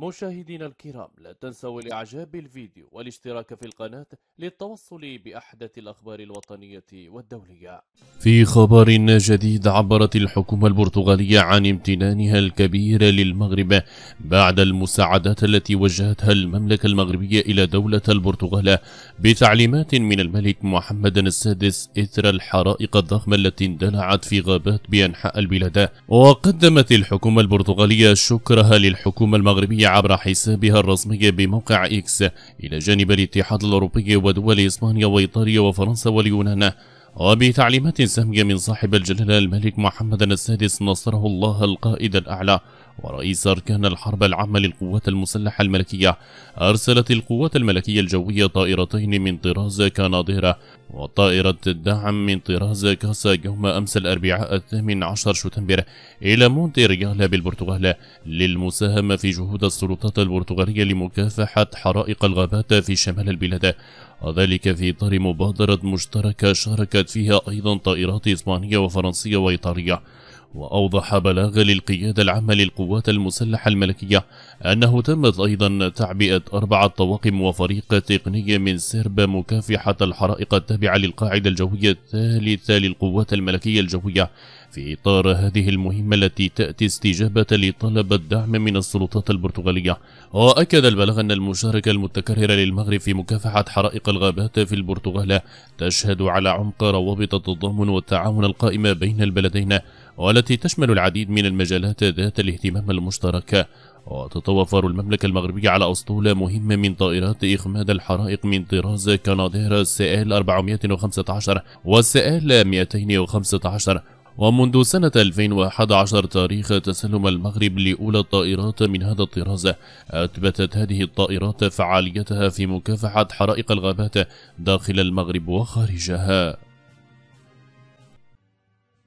مشاهدينا الكرام لا تنسوا الإعجاب بالفيديو والاشتراك في القناة للتوصل بأحدث الأخبار الوطنية والدولية في خبر جديد عبرت الحكومة البرتغالية عن امتنانها الكبير للمغرب بعد المساعدات التي وجهتها المملكة المغربية إلى دولة البرتغال بتعليمات من الملك محمد السادس إثر الحرائق الضخمة التي اندلعت في غابات بأنحاء البلاد وقدمت الحكومة البرتغالية شكرها للحكومة المغربية عبر حسابها الرسمي بموقع إكس إلى جانب الاتحاد الأوروبي ودول إسبانيا وإيطاليا وفرنسا واليونان وبتعليمات سامية من صاحب الجلالة الملك محمد السادس نصره الله القائد الأعلى ورئيس أركان الحرب العامة للقوات المسلحة الملكية أرسلت القوات الملكية الجوية طائرتين من طراز كناظرة وطائرة الدعم من طراز كاسا يوم أمس الأربعاء الثامن عشر شتنبر إلى مونتريال بالبرتغال للمساهمة في جهود السلطات البرتغالية لمكافحة حرائق الغابات في شمال البلاد وذلك في إطار مبادرة مشتركة شاركت فيها أيضا طائرات إسبانية وفرنسية وإيطالية وأوضح بلاغ للقيادة العامة للقوات المسلحة الملكية أنه تمت أيضا تعبئة أربعة طواقم وفريق تقني من سرب مكافحة الحرائق التابعة للقاعدة الجوية الثالثة للقوات الملكية الجوية في إطار هذه المهمة التي تأتي استجابة لطلب الدعم من السلطات البرتغالية وأكد البلاغ أن المشاركة المتكررة للمغرب في مكافحة حرائق الغابات في البرتغال تشهد على عمق روابط التضامن والتعاون القائمة بين البلدين والتي تشمل العديد من المجالات ذات الاهتمام المشترك وتتوفر المملكة المغربية على أسطولة مهمة من طائرات إخماد الحرائق من طراز كنادير سائل 415 والسائل 215 ومنذ سنة 2011 تاريخ تسلم المغرب لأولى الطائرات من هذا الطراز أثبتت هذه الطائرات فعاليتها في مكافحة حرائق الغابات داخل المغرب وخارجها